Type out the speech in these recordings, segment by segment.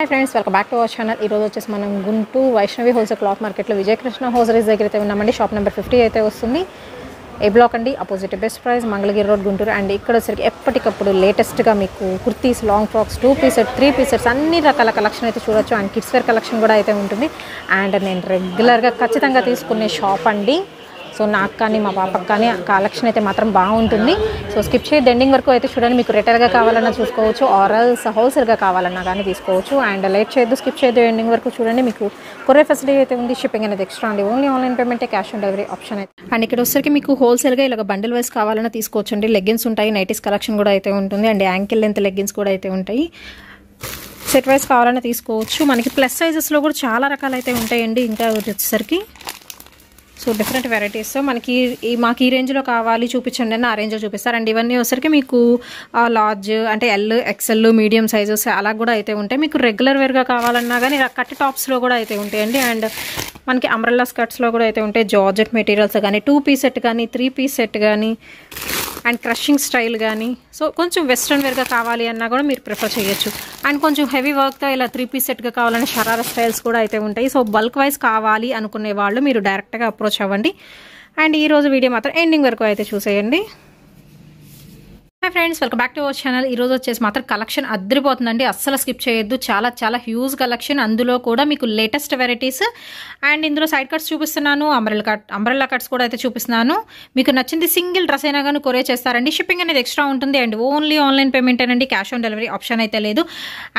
hi friends welcome back to our channel ఈరోజు వచ్చేసి మనం గుంటూ వైష్ణవి హోల్సేల్ క్లాత్ మార్కెట్లో విజయకృష్ణ హోల్సేల్స్ దగ్గర అయితే ఉన్నామండి షాప్ నెంబర్ ఫిఫ్టీ అయితే వస్తుంది ఏ బ్లాక్ అండి opposite best price Mangalagiri road Guntur and ఇక్కడ వచ్చరికి ఎప్పటికప్పుడు లేటెస్ట్గా మీకు kurtis long frocks two piece set three piece sets అన్ని రకాల కలెక్షన్ అయితే చూడొచ్చు అండ్ కిడ్స్ వేర్ కలెక్షన్ కూడా అయితే ఉంటుంది అండ్ నేను రెగ్యులర్గా ఖచ్చితంగా తీసుకునే షాప్ అండి సో నాకు కానీ మా పాపకు కానీ కలెక్షన్ అయితే మాత్రం బాగుంటుంది సో స్కిప్ చేయండి ఎండింగ్ వరకు అయితే చూడండి మీకు రిటైల్గా కావాలన్నా చూసుకోవచ్చు ఆరల్స్ హోల్సేల్గా కావాలన్నా కానీ తీసుకోవచ్చు అండ్ లైట్ చేయొద్దు స్కిప్ చేయొద్దు ఎండింగ్ వరకు చూడండి మీకు కొరే ఫెసిలిటీ అయితే ఉంది షిప్పింగ్ అనేది ఎక్స్ట్రా అండి ఓన్లీ ఆన్లైన్ పేమెంటే క్యాష్ ఆన్ డెలివరీ ఆప్షన్ అయితే అండ్ ఇక్కడ వచ్చేసరికి మీకు హోల్సేల్గా ఇలాగ బండిల్ వైస్ కావాలన్నా తీసుకోవచ్చు అండి లెగ్గిన్స్ ఉంటాయి నైటీస్ కలెక్షన్ కూడా అయితే ఉంటుంది అండ్ యాంకిల్ లెంత్ లెగ్గిన్స్ కూడా అయితే ఉంటాయి సెట్ వైస్ కావాలన్నా తీసుకోవచ్చు మనకి ప్లస్ సైజెస్లో కూడా చాలా రకాలైతే ఉంటాయండి ఇంకా వచ్చేసరికి సో డిఫరెంట్ వెరైటీస్ మనకి మాకు ఈ రేంజ్లో కావాలి చూపించండి అని ఆ రేంజ్లో చూపిస్తారు అండ్ ఇవన్నీ వచ్చరికి మీకు లార్జ్ అంటే ఎల్ ఎక్సెల్ మీడియం సైజెస్ అలా కూడా అయితే ఉంటాయి మీకు రెగ్యులర్ వేర్గా కావాలన్నా కానీ కట్ టాప్స్లో కూడా అయితే ఉంటాయండి అండ్ మనకి అంబ్రెల్లా స్కర్ట్స్లో కూడా అయితే ఉంటాయి జార్జెట్ మెటీరియల్స్ కానీ టూ పీస్ సెట్ కానీ త్రీ పీస్ సెట్ కానీ అండ్ క్రషింగ్ స్టైల్ కానీ సో కొంచెం వెస్ట్రన్ వేర్గా కావాలి అన్నా కూడా మీరు ప్రిఫర్ చేయొచ్చు అండ్ కొంచెం హెవీ వర్క్తో ఇలా త్రీ పీస్ సెట్గా కావాలనే షరార స్టైల్స్ కూడా అయితే ఉంటాయి సో బల్క్ వైజ్ కావాలి అనుకునే వాళ్ళు మీరు డైరెక్ట్గా అప్రోచ్ అవ్వండి అండ్ ఈరోజు వీడియో మాత్రం ఎండింగ్ వరకు అయితే చూసేయండి hi friends welcome back to our channel ఈరోజు వచ్చేసి మాత్రం కలెక్షన్ అద్దరిపోతుందండి అస్సలు స్కిప్ చేయొద్దు చాలా చాలా హ్యూజ్ కలెక్షన్ అందులో కూడా మీకు లేటెస్ట్ వెరైటీస్ అండ్ ఇందులో సైడ్ కట్స్ చూపిస్తున్నాను అంబ్రెల్ కట్ అంబ్రెల్లా కట్స్ కూడా అయితే చూపిస్తున్నాను మీకు నచ్చింది సింగిల్ డ్రెస్ అయినా కానీ కొరియర్ చేస్తారండి షిప్పింగ్ అనేది ఎక్స్ట్రా ఉంటుంది అండ్ ఓన్లీ ఆన్లైన్ పేమెంట్ అండి క్యాష్ ఆన్ డెలివరీ ఆప్షన్ అయితే లేదు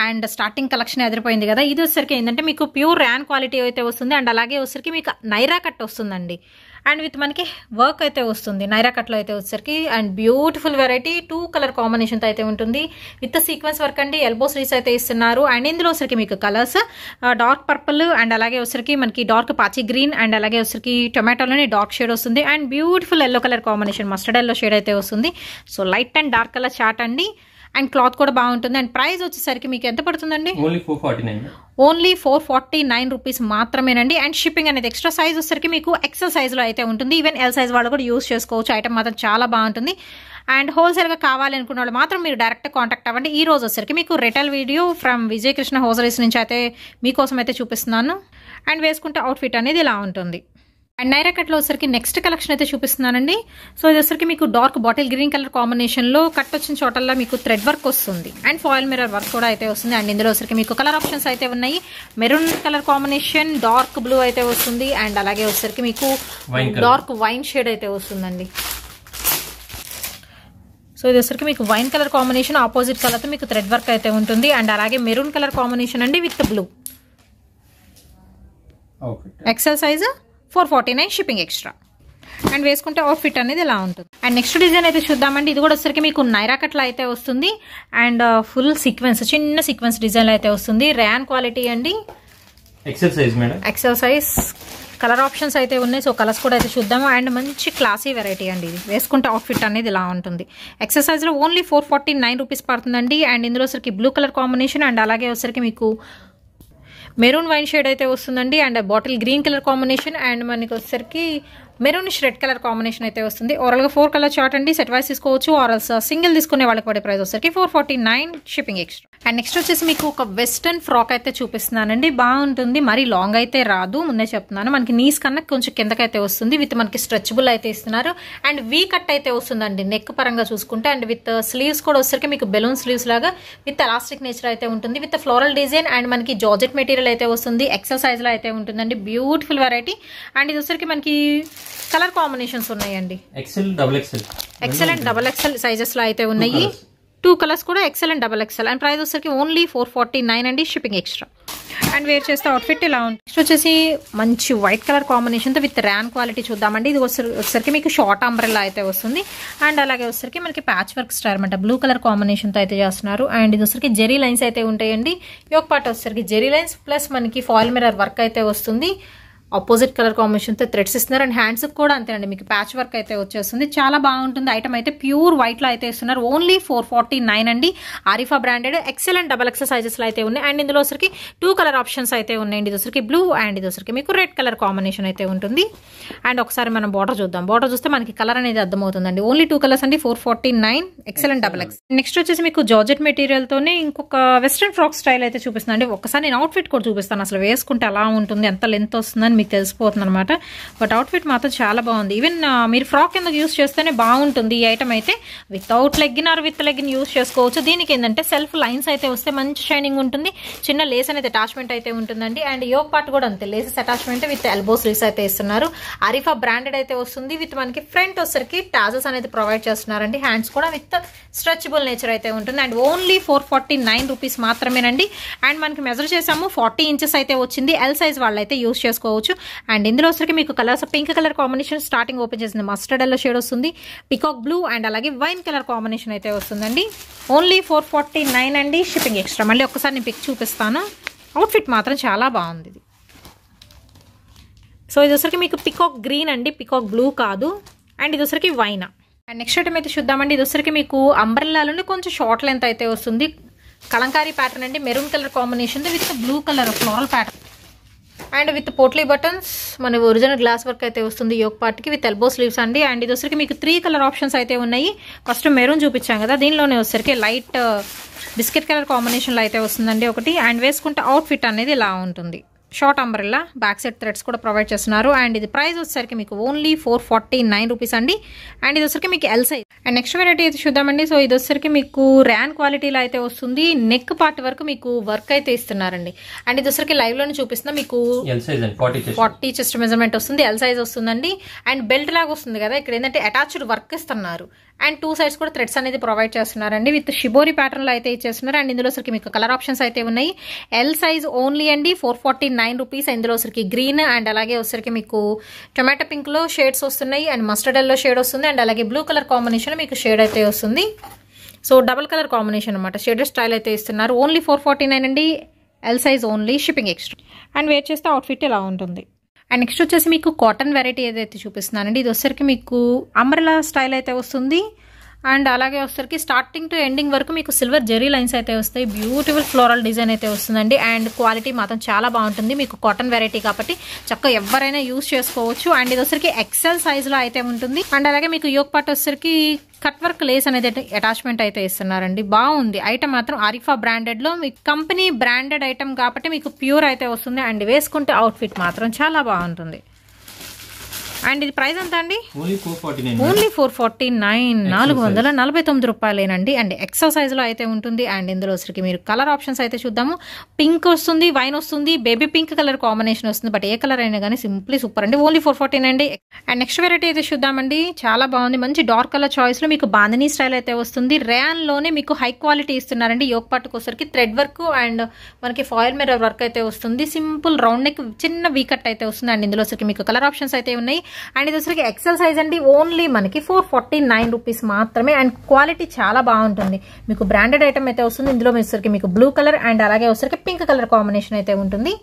అండ్ స్టార్టింగ్ కలెక్షన్ ఎదిరిపోయింది కదా ఇది వచ్చరికి ఏంటంటే మీకు ప్యూర్ ర్యాన్ క్వాలిటీ అయితే వస్తుంది అండ్ అలాగే వచ్చరికి మీకు నైరా కట్ వస్తుందండి అండ్ విత్ మనకి వర్క్ అయితే వస్తుంది నైరా కట్లో అయితే వచ్చేసరికి and beautiful variety two colour కాంబినేషన్తో అయితే ఉంటుంది విత్ సీక్వెన్స్ వర్క్ అండి ఎల్బో స్లీవ్స్ అయితే ఇస్తున్నారు అండ్ ఇందులో వచ్చరికి మీకు కలర్స్ డార్క్ పర్పుల్ అండ్ అలాగే వచ్చరికి మనకి డార్క్ పాచి గ్రీన్ అండ్ అలాగే వచ్చరికి టొమాటోలోనే డార్క్ షేడ్ వస్తుంది and beautiful yellow colour combination mustard yellow shade అయితే వస్తుంది so light and dark colour chart అండి అండ్ క్లాత్ కూడా బాగుంటుంది అండ్ ప్రైస్ వచ్చేసరికి మీకు ఎంత పడుతుందండి only four forty nine only four forty nine rupees మాత్రమేనండి అండ్ షిప్పింగ్ అనేది ఎక్స్ట్రా సైజ్ వచ్చేసరికి మీకు ఎక్సెల్ సైజ్లో అయితే ఉంటుంది ఈవెన్ ఎల్ సైజ్ వాళ్ళు కూడా యూస్ చేసుకోవచ్చు ఐటమ్ మాత్రం చాలా బాగుంటుంది అండ్ హోల్సేల్గా కావాలనుకున్న వాళ్ళు మాత్రం మీరు డైరెక్ట్ కాంటాక్ట్ అవ్వండి ఈ రోజు వచ్చేసరికి మీకు retail video from Vijayakrishna wholesales నుంచి అయితే మీకోసం అయితే చూపిస్తున్నాను అండ్ వేసుకుంటే అవుట్ఫిట్ అనేది ఇలా ఉంటుంది అండ్ నైరా లో వచ్చరికి నెక్స్ట్ కలెక్షన్ అయితే చూపిస్తున్నానండి సో ఇది వచ్చరికి మీకు డార్క్ బాటిల్ గ్రీన్ కలర్ కాంబినేషన్లో కట్ వచ్చిన చోటల్లా మీకు థ్రెడ్ వర్క్ వస్తుంది అండ్ ఫాయిల్ మిరర్ వర్క్ కూడా అయితే వస్తుంది అండ్ ఇందులో వచ్చరికి మీకు కలర్ ఆప్షన్స్ అయితే ఉన్నాయి maroon colour combination dark blue అయితే వస్తుంది అండ్ అలాగే వచ్చరికి మీకు డార్క్ వైన్ షేడ్ అయితే వస్తుందండి సో ఇది వచ్చరికి మీకు వైన్ కలర్ కాంబినేషన్ ఆపోజిట్ కలర్తో మీకు థ్రెడ్ వర్క్ అయితే ఉంటుంది అండ్ అలాగే మెరూన్ కలర్ కాంబినేషన్ అండి with blue XL size four forty nine shipping extra and వేసుకుంటే ఆఫ్ ఫిట్ అనేది ఇలా ఉంటుంది అండ్ నెక్స్ట్ డిజైన్ అయితే చూద్దామండి ఇది కూడా వచ్చరికి మీకు నైరా కట్లా అయితే వస్తుంది అండ్ ఫుల్ uh, సీక్వెన్స్ చిన్న సీక్వెన్స్ డిజైన్ అయితే వస్తుంది ర్యాన్ క్వాలిటీ అండి ఎక్సర్సైజ్ ఎక్సర్సైజ్ కలర్ ఆప్షన్స్ అయితే ఉన్నాయి సో కలర్స్ కూడా అయితే చూద్దాము అండ్ మంచి క్లాసీ వెరైటీ అండి ఇది వేసుకుంటే ఫిట్ అనేది ఇలా ఉంటుంది ఎక్సర్సైజ్లో only four forty nine rupees పడుతుందండి అండ్ ఇందులో వచ్చరికి బ్లూ కలర్ కాంబినేషన్ అండ్ అలాగే వచ్చరికి మీకు మెరూన్ వైన్ షేడ్ అయితే వస్తుందండి and bottle green colour combination and మనకి వచ్చేసరికి మెరూనిష్ రెడ్ కలర్ కాంబినేషన్ అయితే వస్తుంది ఓవరాల్గా ఫోర్ కలర్ చాట్ అండి సెట్ వైస్ తీసుకోవచ్చు ఆరల్స్ సింగిల్ uh, తీసుకునే వాళ్ళకి పడే ప్రైస్ వచ్చరికి four forty nine shipping extra and next వచ్చేసి మీకు ఒక వెస్టర్న్ ఫ్రాక్ అయితే చూపిస్తున్నానండి బాగుంటుంది మరీ లాంగ్ అయితే రాదు ముందే చెప్తున్నాను మనకి నీస్ కన్నా కొంచెం కిందకైతే వస్తుంది విత్ మనకి స్ట్రెచబుల్ అయితే ఇస్తున్నారు అండ్ వీ కట్ అయితే వస్తుందండి నెక్ పరంగా చూసుకుంటే అండ్ విత్ స్లీవ్స్ కూడా వచ్చరికి మీకు బెలూన్ స్లీవ్స్ లాగా విత్ ఎలాస్టిక్ నేచర్ అయితే ఉంటుంది విత్ ఫ్లోరల్ డిజైన్ అండ్ మనకి జార్జెట్ మెటీరియల్ అయితే వస్తుంది ఎక్సర్సైజ్లో అయితే ఉంటుందండి బ్యూటిఫుల్ వెరైటీ అండ్ ఇది వచ్చరికి మనకి కలర్ కాంబినేషన్స్ ఉన్నాయండి XL double XL XL and double XL సైజెస్లో అయితే ఉన్నాయి టూ కలర్స్ కూడా XL and double XL and price వచ్చేసరికి ఓన్లీ ఫోర్ ఫార్టీ నైన్ అండి షిప్పింగ్ ఎక్స్ట్రా అండ్ వేర్ చేస్తే అవుట్ఫిట్ ఇలా ఉంది నెక్స్ట్ వచ్చేసి మంచి వైట్ కలర్ కాంబినేషన్తో విత్ ర్యాన్ క్వాలిటీ చూద్దామండి ఇది వచ్చేసరికి మీకు షార్ట్ అంబ్రెల్లా అయితే వస్తుంది అండ్ అలాగే వచ్చేసరికి మనకి ప్యాచ్ వర్క్ స్టార్ అనమాట బ్లూ కలర్ కాంబినేషన్తో అయితే చేస్తున్నారు అండ్ ఇది వచ్చరికి జెరీ లైన్స్ అయితే ఉంటాయండి ఒక పాట వచ్చేసరికి జెరీ లైన్స్ ప్లస్ మనకి ఫాల్ మిరర్ వర్క్ అయితే వస్తుంది ఆపోజిట్ కలర్ కాంబినేషన్తో థ్రెడ్స్ ఇస్తున్నారు అండ్ హ్యాండ్స్కి కూడా అంతేనండి మీకు ప్యాచ్ వర్క్ అయితే వచ్చేస్తుంది చాలా బాగుంటుంది ఐటమ్ అయితే ప్యూర్ వైట్లో అయితే ఇస్తున్నారు ఓన్లీ ఫోర్ ఫార్టీ నైన్ అండి Arifa branded excellent and double XL సైజెస్లో అయితే ఉన్నాయి అండ్ ఇందులో ఒకసారికి టూ కలర్ ఆప్షన్స్ అయితే ఉన్నాయండి ఇదొసరికి బ్లూ అండ్ ఇదొసరికి మీకు రెడ్ కలర్ కాంబినేషన్ అయితే ఉంటుంది అండ్ ఒకసారి మనం బార్డర్ చూద్దాం బార్డర్ చూస్తే మనకి కలర్ అనేది అర్థమవుతుందండి ఓన్లీ టూ కలర్స్ అండి four forty nine XL and double X next వచ్చేసి మీకు జార్జెట్ మెటీరియల్తోనే ఇంకొక వెస్ట్రన్ ఫ్రాక్ స్టైల్ అయితే చూపిస్తుంది అండి ఒకసారి నేను అవుట్ఫిట్ కూడా చూపిస్తాను అసలు వేసుకుంటే ఎలా ఉంటుంది ఎంత లెంత్ వస్తుందని మీకు తెలిసిపోతుంది అనమాట బట్ అవుట్ఫిట్ మాత్రం చాలా బాగుంది ఈవెన్ మీరు ఫ్రాక్ కింద యూస్ చేస్తేనే బాగుంటుంది ఈ ఐటమ్ అయితే without legging or with legging use చేసుకోవచ్చు దీనికి ఏంటంటే సెల్ఫ్ లైన్స్ అయితే వస్తే మంచి షైనింగ్ ఉంటుంది చిన్న లేస్ అనేది అటాచ్మెంట్ అయితే ఉంటుందండి అండ్ యోగ్ పార్ట్ కూడా అంతే laces attachment with elbow sleeves అయితే ఇస్తున్నారు అరిఫా బ్రాండెడ్ అయితే వస్తుంది విత్ మనకి ఫ్రంట్ వచ్చరికి టాజెస్ అనేది ప్రొవైడ్ చేస్తున్నారండి హ్యాండ్స్ కూడా విత్ స్ట్రెచబుల్ నేచర్ అయితే ఉంటుంది and only four forty nine rupees మాత్రమేనండి అండ్ మనకి మెజర్ చేసాము ఫార్టీ ఇంచెస్ అయితే వచ్చింది ఎల్ సైజ్ వాళ్ళు అయితే యూస్ చేసుకోవచ్చు చేసుకోవచ్చు అండ్ ఇందులో వచ్చరికి మీకు colours pink colour combination starting open చేసింది మస్టర్డ్ ఎల్లో షేడ్ వస్తుంది పికాక్ బ్లూ అండ్ అలాగే వైన్ కలర్ కాంబినేషన్ అయితే వస్తుందండి ఓన్లీ ఫోర్ ఫార్టీ నైన్ అండి షిప్పింగ్ ఎక్స్ట్రా మళ్ళీ ఒక్కసారి నేను పిక్ చూపిస్తాను అవుట్ఫిట్ మాత్రం చాలా బాగుంది సో ఇది వచ్చరికి మీకు పికాక్ గ్రీన్ అండి పికాక్ బ్లూ కాదు అండ్ ఇది వచ్చరికి వైన్ అండ్ నెక్స్ట్ ఐటమ్ అయితే చూద్దామండి ఇది వచ్చరికి మీకు అంబ్రెల్లాలోనే కొంచెం షార్ట్ లెంత్ అయితే వస్తుంది కలంకారీ ప్యాటర్న్ అండి maroon colour combination with blue colour floral pattern and with potli buttons మన ఒరిజినల్ గ్లాస్ వర్క్ అయితే వస్తుంది యోగ పార్ట్కి విత్ ఎల్బో స్లీవ్స్ అండి అండ్ ఇది వచ్చరికి మీకు త్రీ కలర్ ఆప్షన్స్ అయితే ఉన్నాయి ఫస్ట్ మెరూన్ చూపించాం కదా దీనిలోనే వచ్చేసరికి లైట్ బిస్కెట్ కలర్ కాంబినేషన్లో అయితే వస్తుందండి ఒకటి అండ్ వేసుకుంటే అవుట్ ఫిట్ అనేది ఇలా ఉంటుంది short umbrella back side threads కూడా ప్రొవైడ్ చేస్తున్నారు అండ్ ఇది ప్రైస్ వచ్చేసరికి మీకు only four forty nine rupees అండి అండ్ ఇది వచ్చరికి మీకు L size and next variety అయితే చూద్దామండి సో ఇది వచ్చరికి మీకు ర్యాన్ క్వాలిటీలో అయితే వస్తుంది నెక్ పార్ట్ వరకు మీకు వర్క్ అయితే ఇస్తున్నారండి అండ్ ఇది వచ్చరికి లైవ్లోనే చూపిస్తున్నా మీకు ఫార్టీ చెస్ట్ మెజర్మెంట్ వస్తుంది ఎల్ సైజ్ వస్తుందండి అండ్ బెల్ట్ లాగా వస్తుంది కదా ఇక్కడ ఏంటంటే అటాచ్డ్ వర్క్ ఇస్తున్నారు అండ్ టూ సైడ్స్ కూడా థ్రెడ్స్ అనేది ప్రొవైడ్ చేస్తున్నారండి విత్ షిబోరి ప్యాటర్న్లో అయితే ఇచ్చేస్తున్నారు అండ్ ఇందులో సరికి మీకు కలర్ ఆప్షన్స్ అయితే ఉన్నాయి ఎల్ సైజ్ ఓన్లీ అండి ఫోర్ ఫార్టీ నైన్ రూపీస్ ఇందులో సరికి గ్రీన్ అండ్ అలాగే వచ్చరికి మీకు టొమాటో పింక్లో షేడ్స్ వస్తున్నాయి అండ్ మస్టర్డ్ షేడ్ వస్తుంది అండ్ అలాగే బ్లూ కలర్ కాంబినేషన్ మీకు షేడ్ అయితే వస్తుంది సో డబల్ కలర్ కాంబినేషన్ అనమాట షేడెడ్ స్టైల్ అయితే ఇస్తున్నారు ఓన్లీ ఫోర్ అండి L size only shipping extra and wear చేస్తే అవుట్ఫిట్ ఇలా ఉంటుంది అండ్ నెక్స్ట్ వచ్చేసి మీకు కాటన్ వెరైటీ ఏదైతే చూపిస్తున్నానండి ఇది వచ్చరికి మీకు అమరలా స్టైల్ అయితే వస్తుంది అండ్ అలాగే వచ్చేసరికి స్టార్టింగ్ టు ఎండింగ్ వరకు మీకు సిల్వర్ జెరీ లైన్స్ అయితే వస్తాయి బ్యూటిఫుల్ ఫ్లోరల్ డిజైన్ అయితే వస్తుందండి అండ్ క్వాలిటీ మాత్రం చాలా బాగుంటుంది మీకు కాటన్ వెరైటీ కాబట్టి చక్కగా ఎవరైనా యూస్ చేసుకోవచ్చు అండ్ ఇది వచ్చరికి ఎక్సెల్ సైజ్లో అయితే ఉంటుంది అండ్ అలాగే మీకు యోగ పాటు వచ్చరికి కట్ వర్క్ లేస్ అనేది అటాచ్మెంట్ అయితే ఇస్తున్నారండి బాగుంది ఐటమ్ మాత్రం అరిఫా బ్రాండెడ్లో మీ కంపెనీ బ్రాండెడ్ ఐటమ్ కాబట్టి మీకు ప్యూర్ అయితే వస్తుంది అండ్ వేసుకుంటే అవుట్ఫిట్ మాత్రం చాలా బాగుంటుంది అండ్ ఇది ప్రైస్ ఎంత అండి ఓన్లీ ఫోర్ ఫార్టీ నైన్ నాలుగు వందల నలభై తొమ్మిది రూపాయలేనండి అండ్ ఎక్సో లో అయితే ఉంటుంది అండ్ ఇందులో వచ్చరికి మీరు కలర్ ఆప్షన్స్ అయితే చూద్దాము పింక్ వస్తుంది వైన్ వస్తుంది బేబీ పింక్ కలర్ కాంబినేషన్ వస్తుంది బట్ ఏ కలర్ అయినా కానీ సింప్లీ సూపర్ అండి ఓన్లీ ఫోర్ ఫార్టీ అండి అండ్ నెక్స్ట్ వెరైటీ అయితే చూద్దామండి చాలా బాగుంది మంచి డార్క్ కలర్ చాయిస్లో మీకు బాందనీ స్టైల్ అయితే వస్తుంది ర్యాన్లోనే మీకు హై క్వాలిటీ ఇస్తున్నారండి యోగ పాటుకు థ్రెడ్ వర్క్ అండ్ మనకి ఫాయిల్ మిర్రర్ వర్క్ అయితే వస్తుంది సింపుల్ రౌండ్ నెక్ చిన్న వీకట్ అయితే వస్తుంది అండ్ ఇందులో వచ్చరికి మీకు కలర్ ఆప్షన్స్ అయితే ఉన్నాయి అండ్ ఇది వచ్చరికి ఎక్సెల్ సైజ్ అండి ఓన్లీ మనకి ఫోర్ ఫార్టీ నైన్ రూపీస్ మాత్రమే అండ్ క్వాలిటీ చాలా బాగుంటుంది మీకు బ్రాండెడ్ ఐటమ్ అయితే వస్తుంది ఇందులో వచ్చరికి మీకు బ్లూ కలర్ అండ్ అలాగే వచ్చరికి పింక్ కలర్ కాంబినేషన్ అయితే ఉంటుంది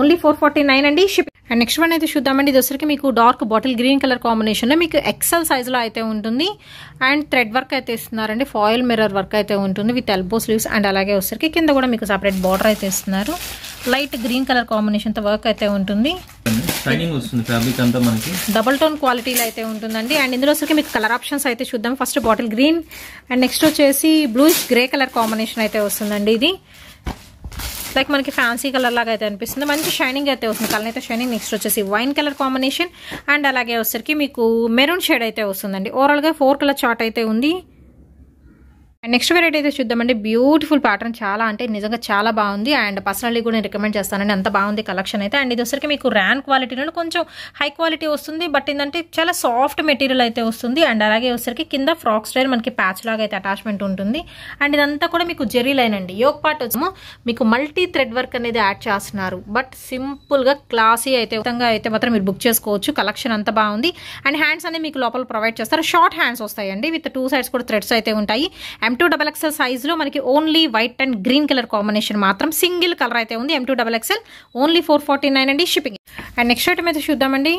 ఓన్లీ ఫోర్ నైన్ అండి షిప్ అండ్ నెక్స్ట్ వన్ అయితే చూద్దామండి ఇది వచ్చరికి మీకు డార్క్ బాటిల్ గ్రీన్ కలర్ కాంబినేషన్లో మీకు ఎక్సెల్ సైజ్లో అయితే ఉంటుంది అండ్ థ్రెడ్ వర్క్ అయితే ఇస్తున్నారండి ఫాయిల్ మిర్రర్ వర్క్ అయితే ఉంటుంది విత్ ఎల్బో స్లీవ్స్ అండ్ అలాగే వచ్చరికి కింద కూడా మీకు సపరేట్ బార్డర్ అయితే ఇస్తున్నారు లైట్ గ్రీన్ కలర్ కాంబినేషన్తో వర్క్ అయితే ఉంటుంది డబల్ టోన్ క్వాలిటీలో అయితే ఉంటుందండి అండ్ ఇందులో వచ్చరికి మీకు కలర్ ఆప్షన్స్ అయితే చూద్దాం first bottle green and next వచ్చేసి బ్లూ గ్రే కలర్ కాంబినేషన్ అయితే వస్తుందండి ఇది లైక్ మనకి ఫ్యాన్సీ కలర్ లాగా అయితే అనిపిస్తుంది మంచి షైనింగ్ అయితే వస్తుంది కలర్ అయితే షైనింగ్ నెక్స్ట్ వచ్చేసి వైన్ కలర్ కాంబినేషన్ అండ్ అలాగే వచ్చేసరికి మీకు మెరూన్ షేడ్ అయితే వస్తుందండి ఓవరాల్గా ఫోర్ కలర్ చార్ట్ అయితే ఉంది అండ్ నెక్స్ట్ వెరైటీ అయితే చూద్దామండి బ్యూటిఫుల్ ప్యాటర్న్ చాలా అంటే నిజంగా చాలా బాగుంది అండ్ పర్సనల్లీ కూడా నేను రికమెండ్ చేస్తానండి అంత బాగుంది కలెక్షన్ అయితే అండ్ ఇది వచ్చరికి మీకు ర్యాన్ క్వాలిటీలో కొంచెం హై క్వాలిటీ వస్తుంది బట్ ఏంటంటే చాలా సాఫ్ట్ మెటీరియల్ అయితే వస్తుంది అండ్ అలాగే వచ్చరికి కింద ఫ్రాక్ స్టైల్ మనకి ప్యాచ్ లాగా అయితే అటాచ్మెంట్ ఉంటుంది అండ్ ఇదంతా కూడా మీకు జెరీ లైన్ అండి యోగ పార్ట్ వచ్చాము మీకు మల్టీ థ్రెడ్ వర్క్ అనేది యాడ్ చేస్తున్నారు బట్ సింపుల్గా క్లాసీ అయితే ఉత్తంగా అయితే మాత్రం మీరు బుక్ చేసుకోవచ్చు కలెక్షన్ అంత బాగుంది అండ్ హ్యాండ్స్ అనేది మీకు లోపల ప్రొవైడ్ చేస్తారు షార్ట్ హ్యాండ్స్ వస్తాయండి విత్ టూ సైడ్స్ కూడా థ్రెడ్స్ అయితే ఉంటాయి and M to double XL సైజులో మనకి only white and green colour combination మాత్రం సింగిల్ కలర్ అయితే ఉంది M to double XL only four forty nine అండి షిప్పింగ్ అండ్ నెక్స్ట్ ఐటమ్ అయితే చూద్దామండి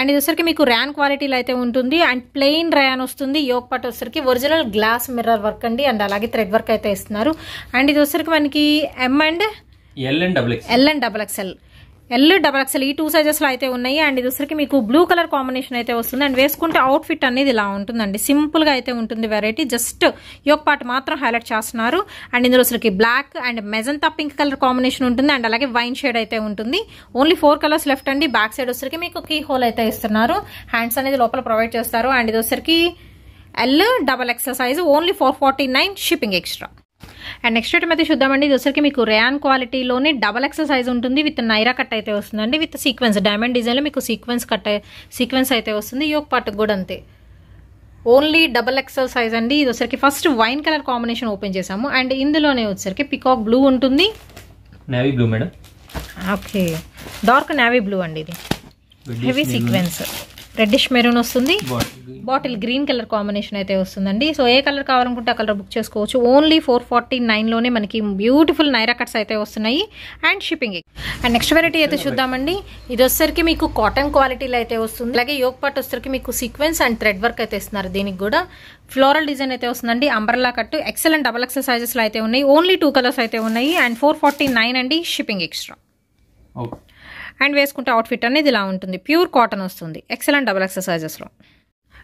అండ్ ఇదిసరికి మీకు ర్యాన్ క్వాలిటీలో అయితే ఉంటుంది అండ్ ప్లెయిన్ ర్యాన్ వస్తుంది యోగ పట్ వచ్చేసరికి ఒరిజినల్ గ్లాస్ మిర్రర్ వర్క్ అండి అండ్ అలాగే థ్రెడ్ వర్క్ అయితే ఇస్తున్నారు అండ్ ఇది వచ్చరికి మనకి M and L and double XL L double XL ఈ టూ సైజెస్లో అయితే ఉన్నాయి అండ్ ఇది మీకు బ్లూ కలర్ కాంబినేషన్ అయితే వస్తుంది అండ్ వేసుకుంటే అవుట్ఫిట్ అనేది ఇలా ఉంటుందండి సింపుల్గా అయితే ఉంటుంది వెరైటీ జస్ట్ యోగ్ పార్ట్ మాత్రం హైలైట్ చేస్తున్నారు అండ్ ఇందులో వచ్చరికి black and magenta pink colour combination ఉంటుంది అండ్ అలాగే వైన్ షేడ్ అయితే ఉంటుంది ఓన్లీ ఫోర్ కలర్స్ లెఫ్ట్ అండి బ్యాక్ సైడ్ వచ్చరికి మీకు కీ హోల్ అయితే ఇస్తున్నారు హ్యాండ్స్ అనేది లోపల ప్రొవైడ్ చేస్తారు అండ్ ఇది ఒకసారికి L double XL size only four forty nine shipping extra and next item అయితే చూద్దామండి ఇది వచ్చరికి మీకు ర్యాన్ క్వాలిటీలోనే డబల్ ఎక్స్ సైజ్ ఉంటుంది విత్ నైరా కట్ అయితే వస్తుందండి విత్ సీక్వెన్స్ డైమండ్ డిజైన్లో మీకు సీక్వెన్స్ కట్ సీక్వెన్స్ అయితే వస్తుంది ఒక పాటకు కూడా అంతే ఓన్లీ డబల్ ఎక్సెల్ సైజ్ అండి ఇది వచ్చరికి first wine colour combination open చేసాము అండ్ ఇందులోనే వచ్చరికి పికాక్ బ్లూ ఉంటుంది navy blue madam okay dark navy blue అండి ఇది హెవీ సీక్వెన్స్ రెడ్డిష్ మెరూన్ వస్తుంది బాటిల్ గ్రీన్ కలర్ కాంబినేషన్ అయితే వస్తుందండి సో ఏ కలర్ కావాలనుకుంటే ఆ కలర్ బుక్ చేసుకోవచ్చు ఓన్లీ ఫోర్ ఫార్టీ నైన్లోనే మనకి బ్యూటిఫుల్ నైరా కట్స్ అయితే వస్తున్నాయి and shipping and next variety అయితే చూద్దామండి ఇది వచ్చేసరికి మీకు కాటన్ క్వాలిటీలో అయితే వస్తుంది అలాగే యోగ పాట్ వచ్చేసరికి మీకు సీక్వెన్స్ అండ్ థ్రెడ్ వర్క్ అయితే ఇస్తున్నారు దీనికి కూడా ఫ్లోరల్ డిజైన్ అయితే వస్తుందండి umbrella cut excellent double XL సైజెస్లో అయితే ఉన్నాయి ఓన్లీ టూ కలర్స్ అయితే ఉన్నాయి అండ్ ఫోర్ ఫార్టీ నైన్ అండి షిప్పింగ్ ఎక్స్ట్రా ఓకే అండ్ వేసుకుంటే అవుట్ఫిట్ అనేది ఇలా ఉంటుంది ప్యూర్ కాటన్ వస్తుంది ఎక్సలెంట్ డబుల్ ఎక్సర్సైజెస్లో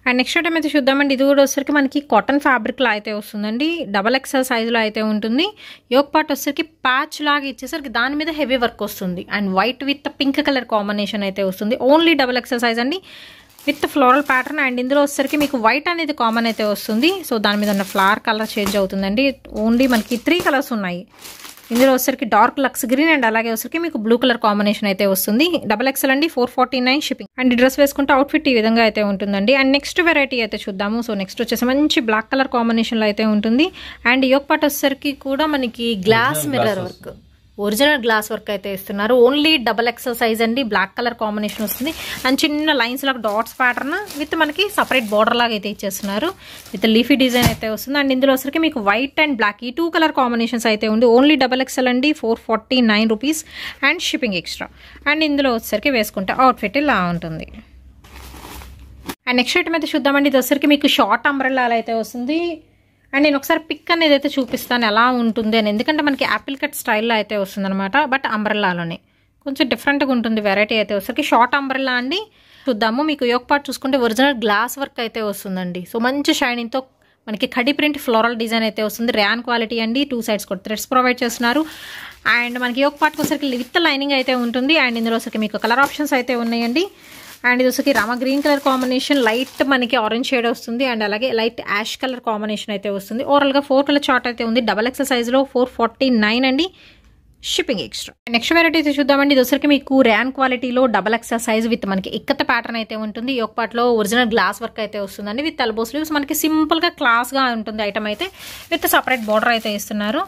అండ్ నెక్స్ట్ టైం అయితే చూద్దామండి ఇది కూడా వచ్చేసరికి మనకి కాటన్ ఫ్యాబ్రిక్లో అయితే వస్తుందండి డబల్ ఎక్సెల్ సైజులో అయితే ఉంటుంది యోగ పార్ట్ వచ్చేసరికి ప్యాచ్ లాగా ఇచ్చేసరికి దాని మీద హెవీ వర్క్ వస్తుంది and white with pink colour combination అయితే వస్తుంది ఓన్లీ డబల్ ఎక్సెల్ సైజ్ అండి విత్ ఫ్లోరల్ ప్యాటర్న్ అండ్ ఇందులో వచ్చేసరికి మీకు వైట్ అనేది కామన్ అయితే వస్తుంది సో దాని మీద ఉన్న ఫ్లవర్ కలర్ చేంజ్ అవుతుందండి ఓన్లీ మనకి త్రీ కలర్స్ ఉన్నాయి ఇందులో వచ్చరికి డార్క్ లక్స్ గ్రీన్ అండ్ అలాగే వచ్చరికి మీకు బ్లూ కలర్ కాంబినేషన్ అయితే వస్తుంది డబల్ ఎక్సెల్ అండి four forty nine shipping and dress వేసుకుంటే అవుట్ఫిట్ ఈ విధంగా అయితే ఉంటుందండి అండ్ నెక్స్ట్ వెరైటీ అయితే చూద్దాము సో నెక్స్ట్ వచ్చేసి మంచి బ్లాక్ కలర్ కాంబినేషన్లో అయితే ఉంటుంది అండ్ యోక్ పాట్ వచ్చేసరికి కూడా మనకి glass mirror work original glass work అయితే ఇస్తున్నారు ఓన్లీ డబల్ ఎక్సెల్ సైజ్ అండి బ్లాక్ కలర్ కాంబినేషన్ వస్తుంది అండ్ చిన్న లైన్స్ లాగా డాట్స్ ప్యాటర్న్ విత్ మనకి సపరేట్ బార్డర్ లాగా అయితే ఇచ్చేస్తున్నారు విత్ లీఫీ డిజైన్ అయితే వస్తుంది అండ్ ఇందులో వచ్చరికి మీకు వైట్ అండ్ బ్లాక్ ఈ టూ కలర్ కాంబినేషన్స్ అయితే ఉంది ఓన్లీ డబల్ ఎక్సెల్ అండి four forty nine rupees and shipping extra and ఇందులో వచ్చేసరికి వేసుకుంటే అవుట్ఫిట్ ఇలా ఉంటుంది అండ్ నెక్స్ట్ ఐటమ్ అయితే చూద్దామండి ఇది వచ్చరికి మీకు షార్ట్ అంబ్రెల్లా అయితే వస్తుంది అండ్ నేను ఒకసారి పిక్ అనేది అయితే చూపిస్తాను ఎలా ఉంటుంది అని ఎందుకంటే మనకి యాపిల్ కట్ స్టైల్లో అయితే వస్తుందనమాట బట్ అంబ్రెల్లాలోనే కొంచెం డిఫరెంట్గా ఉంటుంది వెరైటీ అయితే వస్తుంది షార్ట్ అంబ్రల్లా అండి చూద్దాము మీకు యోగ పార్ట్ చూసుకుంటే ఒరిజినల్ గ్లాస్ వర్క్ అయితే వస్తుందండి సో మంచి షైనింగ్తో మనకి కడి ప్రింట్ ఫ్లోరల్ డిజైన్ అయితే వస్తుంది ర్యాన్ క్వాలిటీ అండి టూ సైడ్స్ కూడా థ్రెడ్స్ ప్రొవైడ్ చేస్తున్నారు అండ్ మనకి యోగ పాటుకు ఒకసారికి విత్ లైనింగ్ అయితే ఉంటుంది అండ్ ఇందులో ఒకసారికి మీకు కలర్ ఆప్షన్స్ అయితే ఉన్నాయండి అండ్ ఇది వచ్చేసి Rama green colour combination light మనకి ఆరెంజ్ షేడ్ వస్తుంది అండ్ అలాగే లైట్ యాష్ కలర్ కాంబినేషన్ అయితే వస్తుంది ఓవరాల్గా ఫోర్ కలర్ చార్ట్ అయితే ఉంది డబల్ ఎక్సల్ సైజ్లో ఫోర్ ఫార్టీ నైన్ అండి షిప్పింగ్ ఎక్స్ట్రా నెక్స్ట్ వెరైటీ అయితే చూద్దామండి దోసరికి మీకు ర్యాన్ క్వాలిటీలో డబల్ ఎక్సెల్ సైజ్ విత్ మనకి ఇక్కత ప్యాటర్న్ అయితే ఉంటుంది ఒక పాటలో ఒరిజినల్ గ్లాస్ వర్క్ అయితే వస్తుందండి విత్ తలబో స్లీవ్స్ మనకి సింపుల్గా క్లాస్గా ఉంటుంది ఐటమ్ అయితే విత్ సపరేట్ బార్డర్ అయితే ఇస్తున్నారు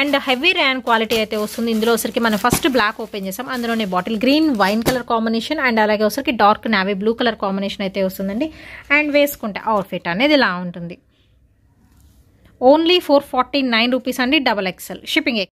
అండ్ హెవీ ర్యాన్ క్వాలిటీ అయితే వస్తుంది ఇందులో ఒకసారికి మనం ఫస్ట్ బ్లాక్ ఓపెన్ చేసాం అందులోనే bottle green wine colour combination and అలాగే ఒకసారికి dark navy blue colour combination అయితే వస్తుందండి అండ్ వేసుకుంటే ఫిట్ అనేది ఇలా ఉంటుంది only four forty nine rupees అండి డబల్ ఎక్సెల్ షిప్పింగ్